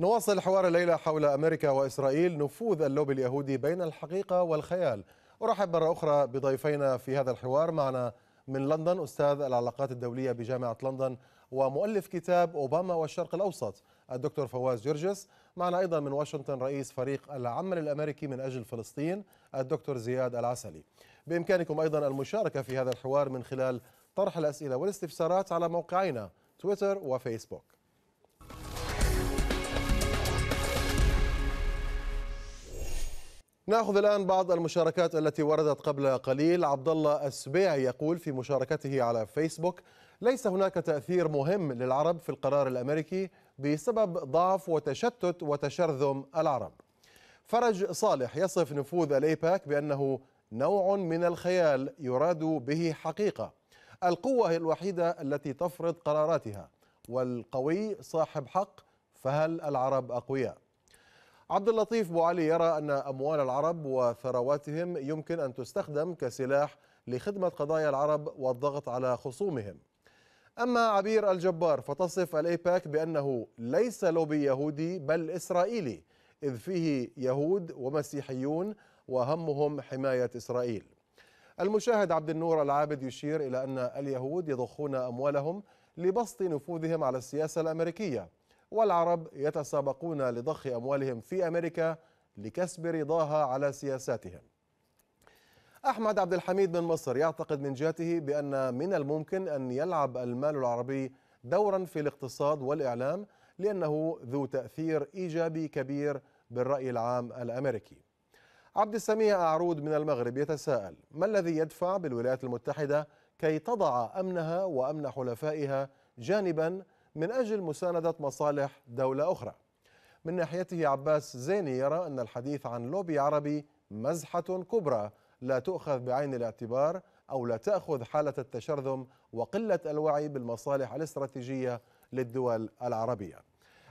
نواصل حوار الليلة حول أمريكا وإسرائيل نفوذ اللوبي اليهودي بين الحقيقة والخيال أرحب مرة أخرى بضيفينا في هذا الحوار معنا من لندن أستاذ العلاقات الدولية بجامعة لندن ومؤلف كتاب أوباما والشرق الأوسط الدكتور فواز جرجس معنا أيضا من واشنطن رئيس فريق العمل الأمريكي من أجل فلسطين الدكتور زياد العسلي بإمكانكم أيضا المشاركة في هذا الحوار من خلال طرح الأسئلة والاستفسارات على موقعينا تويتر وفيسبوك ناخذ الان بعض المشاركات التي وردت قبل قليل عبد الله السبيعي يقول في مشاركته على فيسبوك ليس هناك تاثير مهم للعرب في القرار الامريكي بسبب ضعف وتشتت وتشرذم العرب فرج صالح يصف نفوذ الايباك بانه نوع من الخيال يراد به حقيقه القوه هي الوحيده التي تفرض قراراتها والقوي صاحب حق فهل العرب اقوياء عبد اللطيف بوعلي يرى أن أموال العرب وثرواتهم يمكن أن تستخدم كسلاح لخدمة قضايا العرب والضغط على خصومهم أما عبير الجبار فتصف الأيباك بأنه ليس لوبي يهودي بل إسرائيلي إذ فيه يهود ومسيحيون وهمهم حماية إسرائيل المشاهد عبد النور العابد يشير إلى أن اليهود يضخون أموالهم لبسط نفوذهم على السياسة الأمريكية والعرب يتسابقون لضخ أموالهم في أمريكا لكسب رضاها على سياساتهم أحمد عبد الحميد من مصر يعتقد من جهته بأن من الممكن أن يلعب المال العربي دورا في الاقتصاد والإعلام لأنه ذو تأثير إيجابي كبير بالرأي العام الأمريكي عبد السميع أعرود من المغرب يتساءل ما الذي يدفع بالولايات المتحدة كي تضع أمنها وأمن حلفائها جانبا من أجل مساندة مصالح دولة أخرى من ناحيته عباس زيني يرى أن الحديث عن لوبي عربي مزحة كبرى لا تؤخذ بعين الاعتبار أو لا تأخذ حالة التشرذم وقلة الوعي بالمصالح الاستراتيجية للدول العربية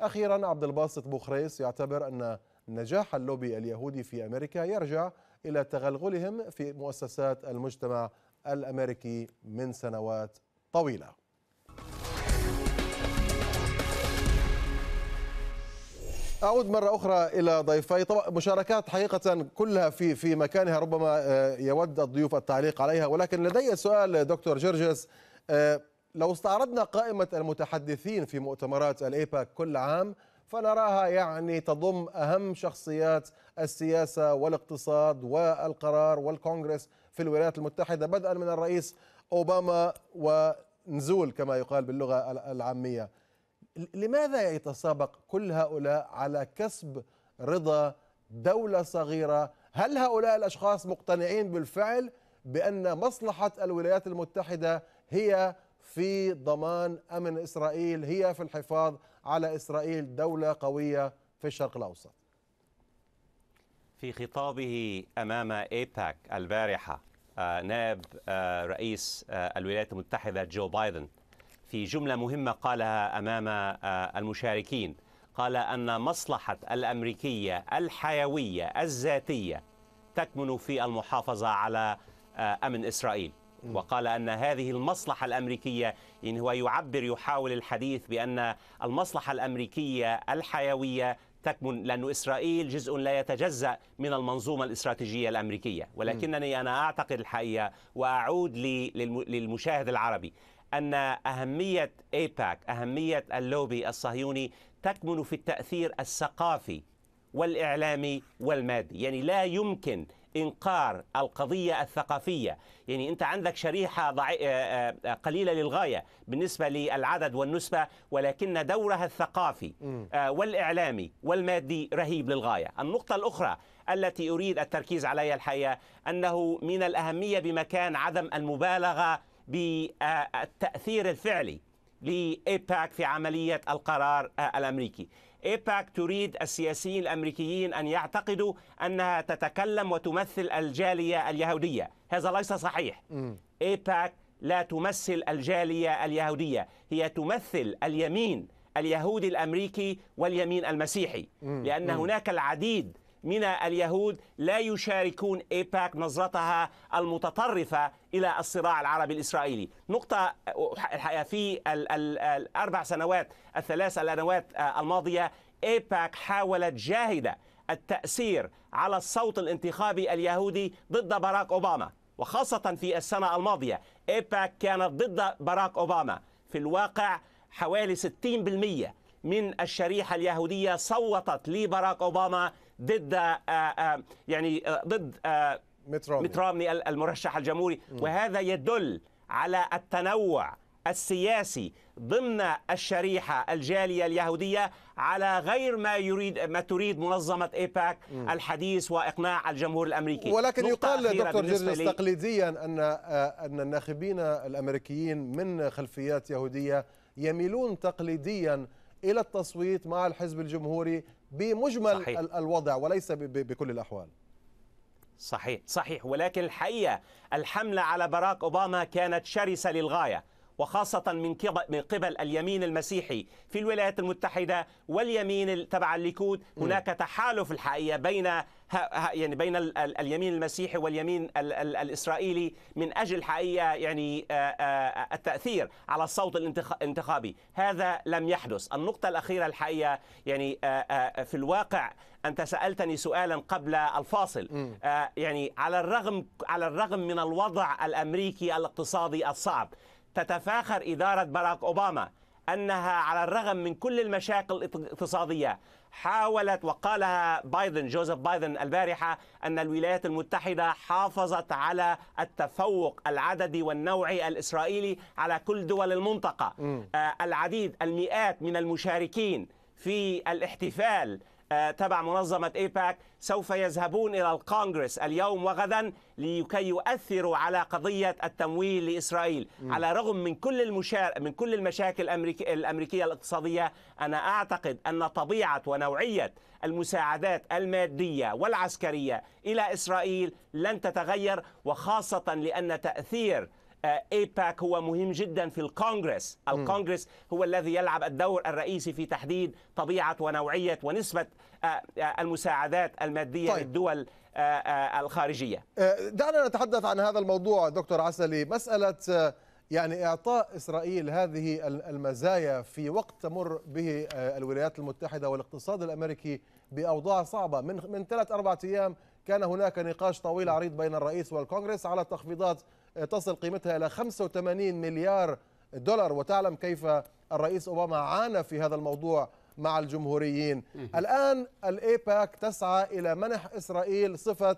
أخيرا عبد الباسط بوخريس يعتبر أن نجاح اللوبي اليهودي في أمريكا يرجع إلى تغلغلهم في مؤسسات المجتمع الأمريكي من سنوات طويلة اعود مره اخرى الى ضيفي طبعا مشاركات حقيقه كلها في في مكانها ربما آه، يود الضيوف التعليق عليها ولكن لدي سؤال دكتور جرجس آه، لو استعرضنا قائمه المتحدثين في مؤتمرات الايباك كل عام فنراها يعني تضم اهم شخصيات السياسه والاقتصاد والقرار والكونغرس في الولايات المتحده بدءا من الرئيس اوباما ونزول كما يقال باللغه العاميه لماذا يتسابق كل هؤلاء على كسب رضا دولة صغيرة هل هؤلاء الأشخاص مقتنعين بالفعل بأن مصلحة الولايات المتحدة هي في ضمان أمن إسرائيل هي في الحفاظ على إسرائيل دولة قوية في الشرق الأوسط في خطابه أمام إيباك e البارحة آه، نائب آه، رئيس آه، الولايات المتحدة جو بايدن في جملة مهمة قالها أمام آه، المشاركين قال أن مصلحة الأمريكية الحيوية الذاتية تكمن في المحافظة على آه، أمن إسرائيل وقال أن هذه المصلحة الأمريكية إن هو يعبر يحاول الحديث بأن المصلحة الأمريكية الحيوية تكمن لأن إسرائيل جزء لا يتجزأ من المنظومة الاستراتيجية الأمريكية ولكنني أنا أعتقد الحقيقة وأعود للمشاهد العربي أن أهمية إيباك أهمية اللوبي الصهيوني تكمن في التأثير الثقافي والإعلامي والمادي يعني لا يمكن انقار القضيه الثقافيه، يعني انت عندك شريحه ضعي... آه، آه، قليله للغايه بالنسبه للعدد والنسبه ولكن دورها الثقافي آه، والاعلامي والمادي رهيب للغايه. النقطه الاخرى التي اريد التركيز عليها الحقيقه انه من الاهميه بمكان عدم المبالغه بالتأثير الفعلي لإيباك في عملية القرار الأمريكي ايباك تريد السياسيين الامريكيين ان يعتقدوا انها تتكلم وتمثل الجاليه اليهوديه، هذا ليس صحيح. ايباك لا تمثل الجاليه اليهوديه، هي تمثل اليمين اليهودي الامريكي واليمين المسيحي، لان هناك العديد من اليهود لا يشاركون ايباك نظرتها المتطرفه الى الصراع العربي الاسرائيلي. نقطه الحقيقه في الاربع سنوات الثلاث سنوات آه، الماضيه ايباك حاولت جاهده التاثير على الصوت الانتخابي اليهودي ضد باراك اوباما وخاصه في السنه الماضيه ايباك كانت ضد باراك اوباما في الواقع حوالي 60% من الشريحة اليهودية صوتت لباراك أوباما ضد آه، آه، يعني آه، ضد ميت رامني. المرشح الجمهوري وهذا يدل على التنوع السياسي ضمن الشريحة الجالية اليهودية على غير ما يريد ما تريد منظمة إيباك الحديث وإقناع الجمهور الأمريكي ولكن يقال دكتور جرجس تقليديا أن أن الناخبين الأمريكيين من خلفيات يهودية يميلون تقليديا الى التصويت مع الحزب الجمهوري بمجمل صحيح. الوضع وليس بكل الاحوال صحيح صحيح ولكن الحقيقه الحمله على باراك اوباما كانت شرسه للغايه وخاصة من من قبل اليمين المسيحي في الولايات المتحدة واليمين تبع الليكود هناك تحالف الحقيقة بين يعني بين اليمين المسيحي واليمين الاسرائيلي من اجل حقيقه يعني آه، آه، التاثير على الصوت الانتخابي هذا لم يحدث النقطه الاخيره الحقيقه يعني آه، في الواقع انت سالتني سؤالا قبل الفاصل يعني على الرغم على الرغم من الوضع الامريكي الاقتصادي الصعب تتفاخر اداره باراك اوباما انها على الرغم من كل المشاكل الاقتصاديه حاولت وقال بايدن جوزيف بايدن البارحة أن الولايات المتحدة حافظت على التفوق العددي والنوعي الإسرائيلي على كل دول المنطقة م. آه، العديد المئات من المشاركين في الاحتفال آه، تبع منظمة إيباك سوف يذهبون إلى الكونغرس اليوم وغدا لكي يؤثروا على قضية التمويل لإسرائيل م. على رغم من كل المشار... من كل المشاكل الأمريكية, الأمريكية الاقتصادية أنا أعتقد أن طبيعة ونوعية المساعدات المادية والعسكرية إلى إسرائيل لن تتغير وخاصة لأن تأثير ايباك آه، e هو مهم جدا في الكونغرس الكونغرس هو الذي يلعب الدور الرئيسي في تحديد طبيعة ونوعية ونسبة آه، آه، المساعدات المادية طيب. للدول الخارجية دعنا نتحدث عن هذا الموضوع دكتور عسلي مسألة يعني إعطاء إسرائيل هذه المزايا في وقت تمر به الولايات المتحدة والاقتصاد الأمريكي بأوضاع صعبة من من ثلاث أربعة أيام كان هناك نقاش طويل عريض بين الرئيس والكونغرس على تخفيضات آه، تصل قيمتها إلى 85 مليار دولار وتعلم كيف الرئيس أوباما عانى في هذا الموضوع مع الجمهوريين الآن الإيباك تسعى إلى منح إسرائيل صفة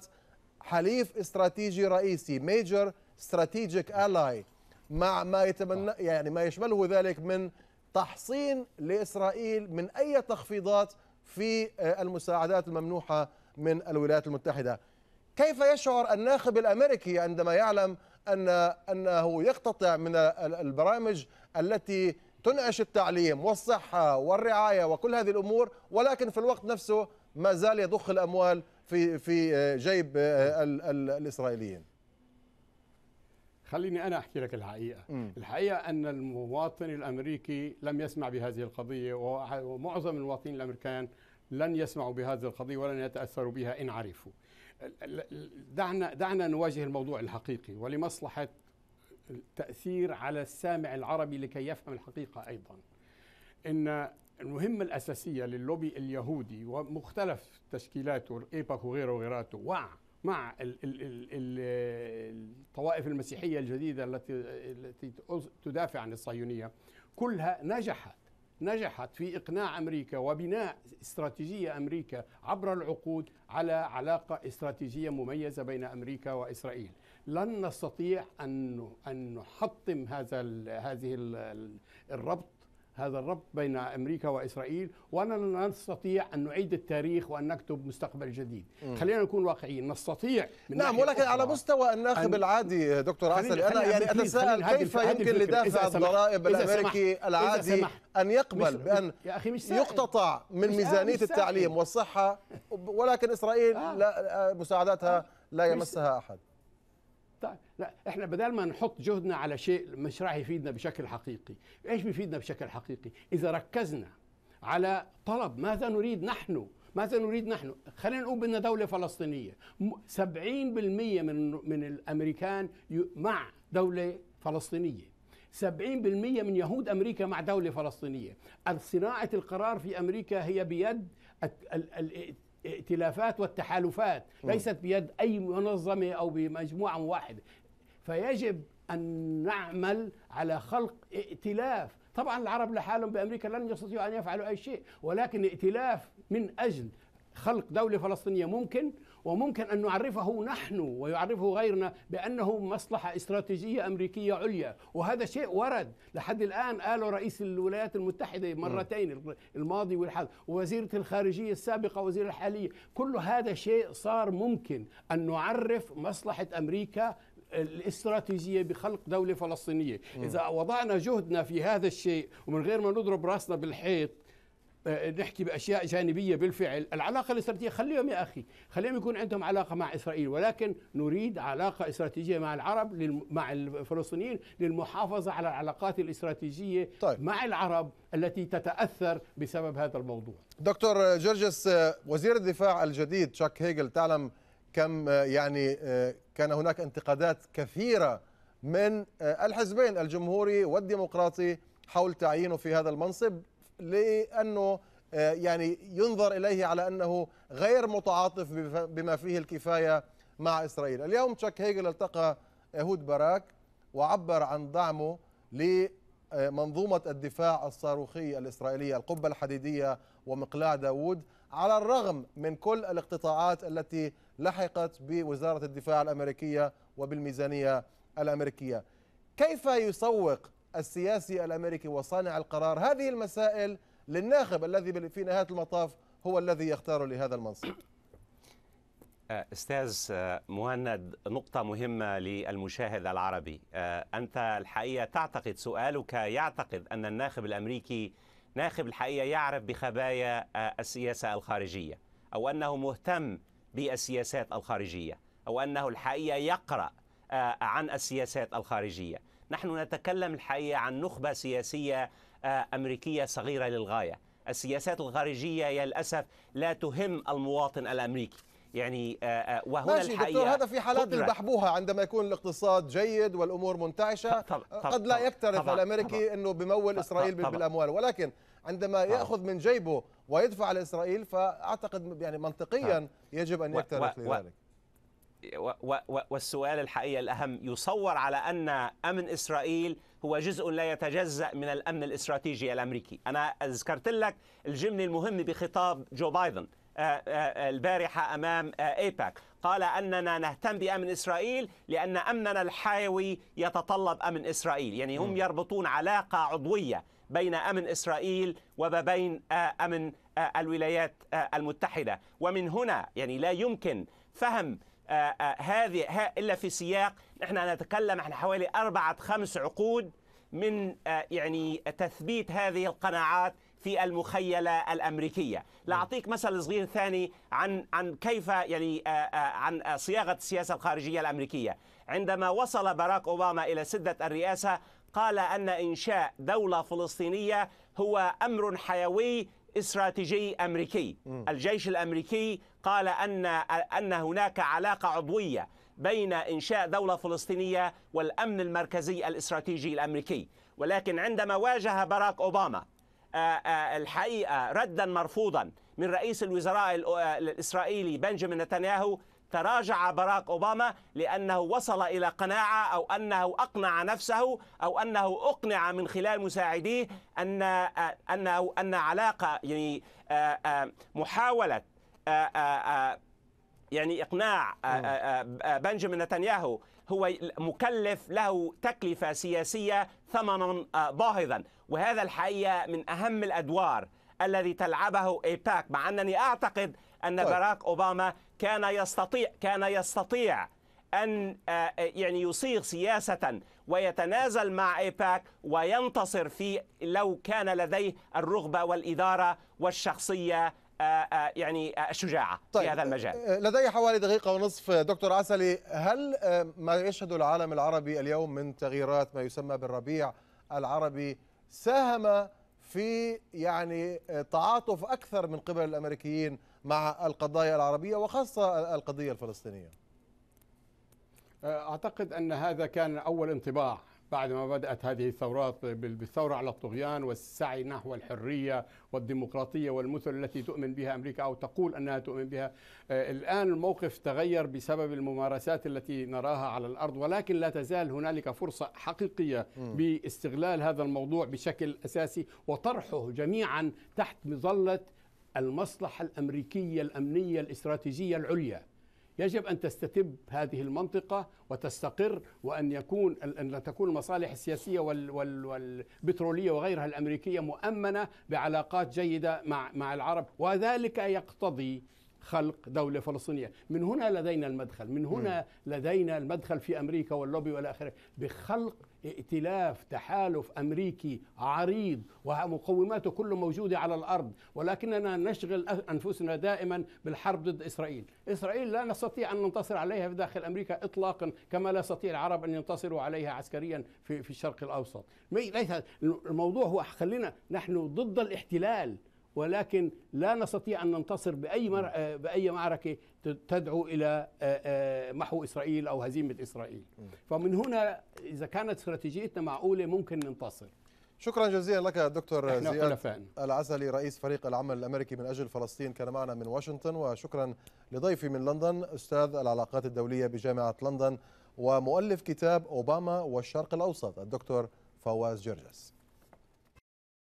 حليف استراتيجي رئيسي ميجر استراتيجيك ألاي مع ما يتمنى يعني ما يشمله ذلك من تحصين لإسرائيل من أي تخفيضات في آه، المساعدات الممنوحة من الولايات المتحدة كيف يشعر الناخب الأمريكي عندما يعلم ان انه يقتطع من البرامج التي تنعش التعليم والصحه والرعايه وكل هذه الامور ولكن في الوقت نفسه ما زال يضخ الاموال في في جيب الـ الـ الاسرائيليين خليني انا احكي لك الحقيقه م. الحقيقه ان المواطن الامريكي لم يسمع بهذه القضيه ومعظم المواطنين الامريكان لن يسمعوا بهذه القضيه ولن يتاثروا بها ان عرفوا دعنا دعنا نواجه الموضوع الحقيقي ولمصلحه التاثير على السامع العربي لكي يفهم الحقيقه ايضا ان المهمة الأساسية للوبي اليهودي ومختلف تشكيلاته إيباك وغيره وغيراته وع مع الطوائف المسيحية الجديدة التي التي تدافع عن الصهيونية كلها نجحت نجحت في إقناع أمريكا وبناء استراتيجية أمريكا عبر العقود على علاقة استراتيجية مميزة بين أمريكا وإسرائيل لن نستطيع أن أن نحطم هذا هذه الربط هذا الربط بين امريكا واسرائيل واننا نستطيع ان نعيد التاريخ وان نكتب مستقبل جديد م. خلينا نكون واقعيين نستطيع من نعم ولكن على مستوى الناخب العادي دكتور عسل انا يعني اتساءل كيف يمكن لدافع الضرائب الامريكي العادي ان يقبل بان يا أخي مش يقتطع من مش ميزانيه مش التعليم والصحه ولكن اسرائيل آه. لا آه، مساعداتها آه. لا يمسها احد لا احنا بدل ما نحط جهدنا على شيء مش راح يفيدنا بشكل حقيقي ايش بيفيدنا بشكل حقيقي اذا ركزنا على طلب ماذا نريد نحن ماذا نريد نحن خلينا نقول بدنا دولة فلسطينية 70% من من الامريكان مع دولة فلسطينية 70% من يهود امريكا مع دوله فلسطينيه، صناعه القرار في امريكا هي بيد الائتلافات والتحالفات ليست بيد اي منظمه او بمجموعه واحده فيجب أن نعمل على خلق ائتلاف طبعا العرب لحالهم بأمريكا لن يستطيعوا أن يفعلوا أي شيء ولكن ائتلاف من أجل خلق دولة فلسطينية ممكن وممكن أن نعرفه نحن ويعرفه غيرنا بأنه مصلحة استراتيجية أمريكية عليا وهذا شيء ورد لحد الآن قاله رئيس الولايات المتحدة مرتين الماضي والحال ووزيرة الخارجية السابقة وزيرة الحالية كل هذا شيء صار ممكن أن نعرف مصلحة أمريكا الاستراتيجيه بخلق دوله فلسطينيه، م. اذا وضعنا جهدنا في هذا الشيء ومن غير ما نضرب راسنا بالحيط آه، نحكي باشياء جانبيه بالفعل، العلاقه الاستراتيجيه خليهم يا اخي، خليهم يكون عندهم علاقه مع اسرائيل ولكن نريد علاقه استراتيجيه مع العرب للم... مع الفلسطينيين للمحافظه على العلاقات الاستراتيجيه طيب. مع العرب التي تتاثر بسبب هذا الموضوع. دكتور جرجس آه، وزير الدفاع الجديد تشاك هيجل تعلم كم آه، يعني كان هناك انتقادات كثيرة من آه، الحزبين الجمهوري والديمقراطي حول تعيينه في هذا المنصب لأنه آه، يعني ينظر إليه على أنه غير متعاطف بما فيه الكفاية مع إسرائيل اليوم تشاك هيجل التقى يهود آه، باراك وعبر عن دعمه لمنظومة الدفاع الصاروخي الإسرائيلية القبة الحديدية ومقلاع داوود على الرغم من كل الاقتطاعات التي لحقت بوزارة الدفاع الأمريكية وبالميزانية الأمريكية كيف يسوق السياسي الأمريكي وصانع القرار هذه المسائل للناخب الذي في نهاية المطاف هو الذي يختار لهذا المنصب آه، استاذ آه، مهند نقطه مهمه للمشاهد العربي آه، انت الحقيقه تعتقد سؤالك يعتقد ان الناخب الامريكي ناخب الحقيقه يعرف بخبايا السياسه الخارجيه او انه مهتم بالسياسات الخارجية أو أنه الحقيقة يقرأ آه، عن السياسات الخارجية نحن نتكلم الحقيقة عن نخبة سياسية آه، أمريكية صغيرة للغاية السياسات الخارجية يا للأسف لا تهم المواطن الأمريكي يعني آه، وهنا ماشي الحقيقة دكتور هذا في حالات البحبوها عندما يكون الاقتصاد جيد والامور منتعشه قد لا يكترث الامريكي انه بمول اسرائيل طبع بالاموال ولكن عندما ياخذ من جيبه ويدفع لاسرائيل فاعتقد يعني منطقيا يجب ان يكترث لذلك والسؤال الحقيقي الأهم يصور على أن أمن إسرائيل هو جزء لا يتجزأ من الأمن الاستراتيجي الأمريكي أنا ذكرت لك الجملة المهمة بخطاب جو بايدن آه، آه، البارحة أمام آه، إيباك قال أننا نهتم بأمن إسرائيل لأن أمننا الحيوي يتطلب أمن إسرائيل يعني هم يربطون علاقة عضوية بين أمن إسرائيل وبين آه، أمن آه، الولايات آه، المتحدة ومن هنا يعني لا يمكن فهم هذه إلا في سياق نحن نتكلم عن حوالي أربعة خمس عقود من يعني تثبيت هذه القناعات في المخيلة الأمريكية لأعطيك مثل صغير ثاني عن عن كيف يعني آه، آه، عن آه، صياغة السياسة الخارجية الأمريكية عندما وصل باراك أوباما إلى سدة الرئاسة قال أن إنشاء دولة فلسطينية هو أمر حيوي استراتيجي أمريكي الجيش الأمريكي قال أن, أن هناك علاقة عضوية بين إنشاء دولة فلسطينية والأمن المركزي الاستراتيجي الأمريكي ولكن عندما واجه باراك أوباما آه، آه، الحقيقه ردا مرفوضا من رئيس الوزراء آه، الاسرائيلي بنجامين نتنياهو تراجع باراك اوباما لانه وصل الى قناعه او انه اقنع نفسه او انه اقنع من خلال مساعديه ان انه ان علاقه يعني محاوله يعني اقناع بنجامين نتنياهو هو مكلف له تكلفة سياسية ثمنا آه، باهظا وهذا الحقيقة من أهم الأدوار الذي تلعبه ايباك مع انني اعتقد ان طيب. باراك اوباما كان يستطيع كان يستطيع ان آه، يعني يصيغ سياسه ويتنازل مع ايباك وينتصر في لو كان لديه الرغبه والاداره والشخصيه آه، آه، يعني آه، الشجاعه طيب في هذا المجال. لدي حوالي دقيقه ونصف دكتور عسلي، هل ما يشهد العالم العربي اليوم من تغييرات ما يسمى بالربيع العربي ساهم في يعني تعاطف اكثر من قبل الامريكيين مع القضايا العربيه وخاصه القضيه الفلسطينيه؟ اعتقد ان هذا كان اول انطباع بعد ما بدأت هذه الثورات بالثورة على الطغيان والسعي نحو الحرية والديمقراطية والمثل التي تؤمن بها أمريكا أو تقول أنها تؤمن بها آه، الآن الموقف تغير بسبب الممارسات التي نراها على الأرض ولكن لا تزال هنالك فرصة حقيقية باستغلال هذا الموضوع بشكل أساسي وطرحه جميعا تحت مظلة المصلحة الأمريكية الأمنية الاستراتيجية العليا يجب أن تستتب هذه المنطقة وتستقر وأن يكون أن تكون المصالح السياسية والبترولية وغيرها الأمريكية مؤمنة بعلاقات جيدة مع مع العرب وذلك يقتضي خلق دولة فلسطينية من هنا لدينا المدخل من هنا لدينا المدخل في أمريكا واللوبي والى آخره بخلق ائتلاف تحالف امريكي عريض ومقوماته كله موجوده على الارض ولكننا نشغل انفسنا دائما بالحرب ضد اسرائيل، اسرائيل لا نستطيع ان ننتصر عليها في داخل امريكا اطلاقا كما لا يستطيع العرب ان ينتصروا عليها عسكريا في في الشرق الاوسط، ليس الموضوع هو خلينا نحن ضد الاحتلال ولكن لا نستطيع أن ننتصر بأي آه، بأي معركة تدعو إلى آه، آه، محو إسرائيل أو هزيمة إسرائيل فمن هنا إذا كانت استراتيجيتنا معقولة ممكن ننتصر شكرا جزيلا لك دكتور زياد العسلي رئيس فريق العمل الامريكي من اجل فلسطين كان معنا من واشنطن وشكرا لضيفي من لندن استاذ العلاقات الدوليه بجامعه لندن ومؤلف كتاب اوباما والشرق الاوسط الدكتور فواز جرجس